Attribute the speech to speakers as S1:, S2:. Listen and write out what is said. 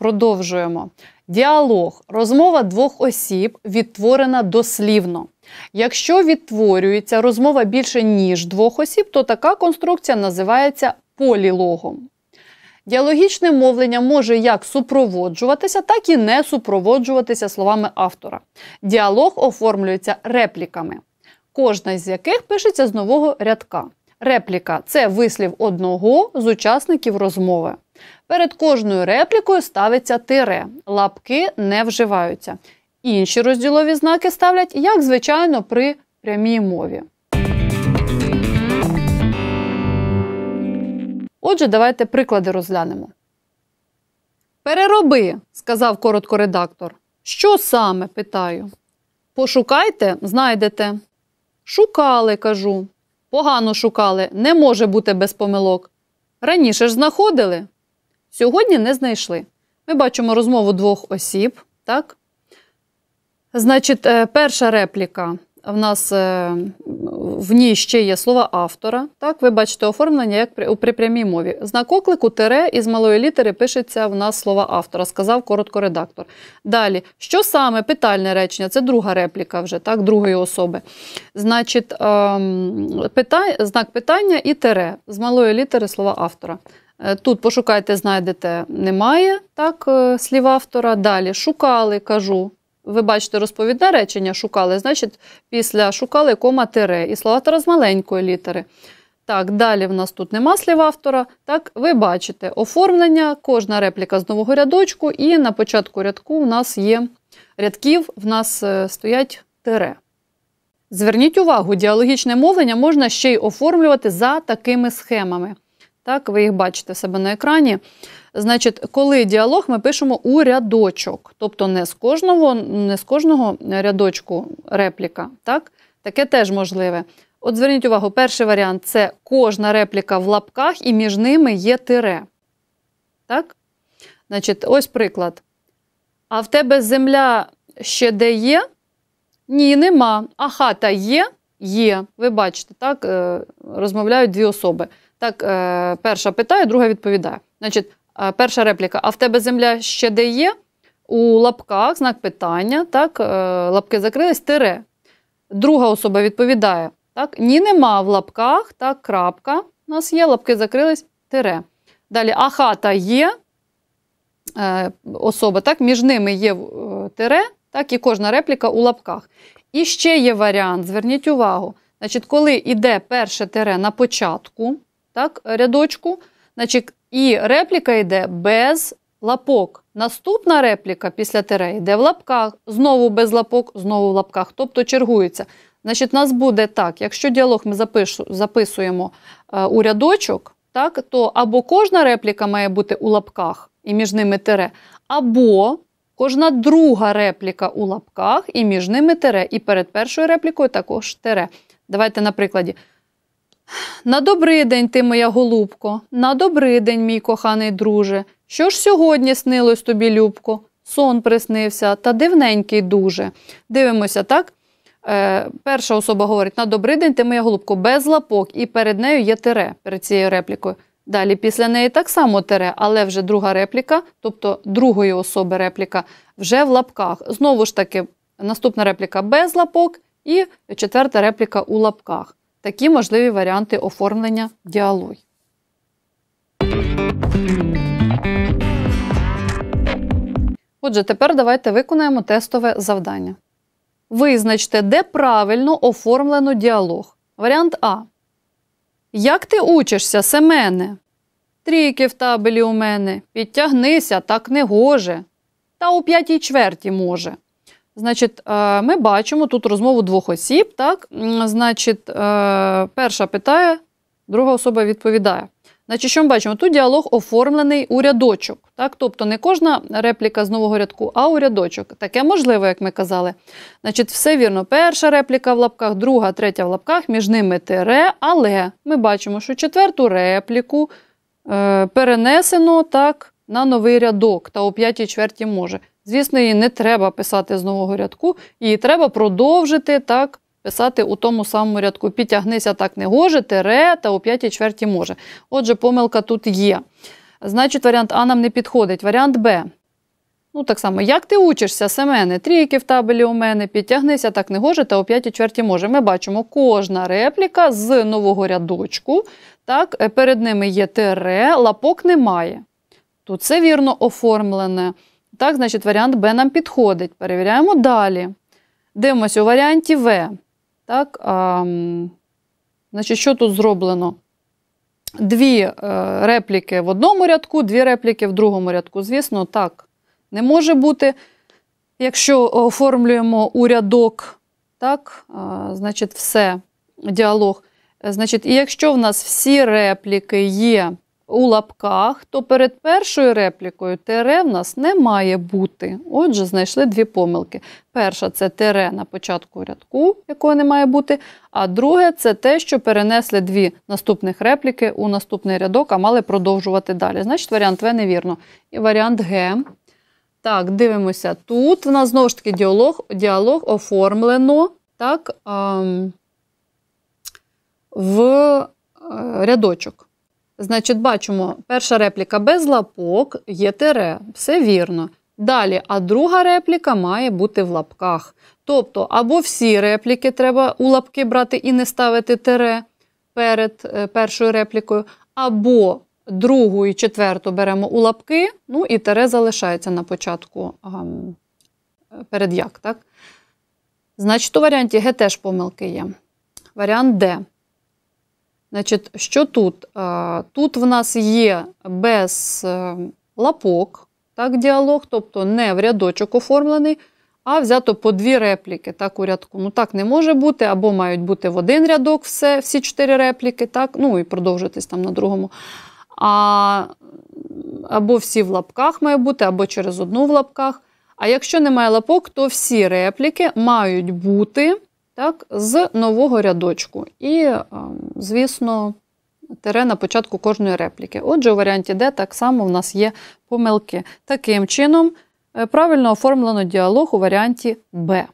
S1: Продовжуємо. Діалог розмова двох осіб відтворена дослівно. Якщо відтворюється розмова більше, ніж двох осіб, то така конструкція називається полілогом. Діалогічне мовлення може як супроводжуватися, так і не супроводжуватися словами автора. Діалог оформлюється репліками, кожна з яких пишеться з нового рядка. Репліка це вислів одного з учасників розмови. Перед кожною реплікою ставиться тире, лапки не вживаються. Інші розділові знаки ставлять, як звичайно, при прямій мові. Отже, давайте приклади розглянемо. Перероби, сказав коротко редактор. Що саме? питаю. Пошукайте, знайдете. Шукали, кажу. Погано шукали, не може бути без помилок. Раніше ж знаходили. Сьогодні не знайшли. Ми бачимо розмову двох осіб. так? Значить, е, перша репліка. В нас е, в ній ще є слова автора. Так, ви бачите оформлення як при, при прямій мові. Знак оклику тире із малої літери пишеться в нас слова автора, сказав коротко редактор. Далі, що саме питальне речення? Це друга репліка вже, так, другої особи. Значить, ем, питай, знак питання і тире з малої літери слова автора. Е, тут пошукайте, знайдете, немає так, е, слів автора. Далі шукали, кажу. Ви бачите розповідне речення, шукали, значить, після шукали кома тире. І слова з маленької літери. Так, далі в нас тут нема слів автора. Так, ви бачите оформлення, кожна репліка з нового рядочку, і на початку рядку в нас є рядків, в нас е, стоять тире. Зверніть увагу, діалогічне мовлення можна ще й оформлювати за такими схемами. Так, ви їх бачите в себе на екрані. Значить, коли діалог ми пишемо у рядочок, тобто не з кожного не з кожного рядочку репліка. Так? Таке теж можливе. От зверніть увагу, перший варіант це кожна репліка в лапках і між ними є тире. Так? Значить, ось приклад. А в тебе земля ще де є? Ні, нема. А хата є? Є. Ви бачите, так? Е, розмовляють дві особи. Так, е, перша питає, друга відповідає. Значить, е, перша репліка: А в тебе земля ще де є? У лапках знак питання, так, е, лапки закрились, тире. Друга особа відповідає: так, Ні, нема в лапках, так, крапка. У нас є, лапки закрились, тире. Далі, а хата є особа, так, між ними є тире, так, і кожна репліка у лапках. І ще є варіант, зверніть увагу. Значить, Коли йде перше тире на початку, так, рядочку. Значить, І репліка йде без лапок. Наступна репліка після тире йде в лапках, знову без лапок, знову в лапках, тобто чергується. Значить, у нас буде так, якщо діалог ми запишу, записуємо е, у рядочок, так, то або кожна репліка має бути у лапках і між ними тире, або кожна друга репліка у лапках і між ними тире. І перед першою реплікою також тире. Давайте на прикладі. На добрий день ти, моя голубко, на добрий день, мій коханий друже. Що ж сьогодні снилось тобі, Любко? Сон приснився, та дивненький дуже. Дивимося, так? Е, Перша особа говорить: на добрий день ти, моя голубко, без лапок, і перед нею є тире, перед цією реплікою. Далі після неї так само тире, але вже друга репліка, тобто другої особи репліка, вже в лапках. Знову ж таки, наступна репліка без лапок і четверта репліка у лапках. Такі можливі варіанти оформлення діалог. Отже, тепер давайте виконаємо тестове завдання. Визначте, де правильно оформлено діалог. Варіант А. Як ти учишся, Семене? Трійки в табелі у мене. Підтягнися, так не гоже. Та у п'ятій чверті може. Значить, е, ми бачимо тут розмову двох осіб. Так, значить, е, перша питає, друга особа відповідає. Значить, що ми бачимо? Тут діалог оформлений у рядочок. Так? Тобто не кожна репліка з нового рядку, а у рядочок. Таке можливо, як ми казали. Значить, все вірно. Перша репліка в лапках, друга, третя в лапках, між ними тире, але ми бачимо, що четверту репліку е, перенесено так на новий рядок та у п'ятій чверті може. Звісно, її не треба писати з нового рядку, її треба продовжити так писати у тому самому рядку. Підтягнися так не гоже, тере та у п'ятій чверті може. Отже, помилка тут є. Значить, варіант А нам не підходить. Варіант Б. Ну, так само, як ти учишся, Семене, трійки в табелі у мене, підтягнися так не гоже, та о п'ятій чверті може. Ми бачимо, кожна репліка з нового рядочку. так, Перед ними є тире, лапок немає. Тут це вірно оформлене. Так, значить, варіант Б нам підходить. Перевіряємо далі. Дивимося у варіанті В. Так, а, значить, Що тут зроблено? Дві е, репліки в одному рядку, дві репліки в другому рядку. Звісно, так не може бути. Якщо оформлюємо у рядок, так, а, значить, все, діалог. Е, значить, І якщо в нас всі репліки є у лапках, то перед першою реплікою тере в нас не має бути. Отже, знайшли дві помилки. Перша це тере на початку рядку, якого не має бути, а друге це те, що перенесли дві наступних репліки у наступний рядок, а мали продовжувати далі. Значить, варіант В невірно. І варіант Г. Так, дивимося тут. В нас знову ж таки діалог діалог оформлено так, в е, рядочок. Значить, бачимо, перша репліка без лапок є тире, все вірно. Далі, а друга репліка має бути в лапках. Тобто, або всі репліки треба у лапки брати і не ставити тире перед е, першою реплікою, або другу і четверту беремо у лапки, ну і тире залишається на початку е, перед як. так? Значить, у варіанті Г теж помилки є. Варіант Д. Значить, що тут? Тут в нас є без е, лапок так, діалог, тобто не в рядочок оформлений, а взято по дві репліки так, у рядку. Ну так не може бути, або мають бути в один рядок все, всі чотири репліки, так, ну і продовжитись там на другому. А, Або всі в лапках має бути, або через одну в лапках. А якщо немає лапок, то всі репліки мають бути так, з нового рядочку. І, ем, звісно, тире на початку кожної репліки. Отже, у варіанті Д так само в нас є помилки. Таким чином, е, правильно оформлено діалог у варіанті Б.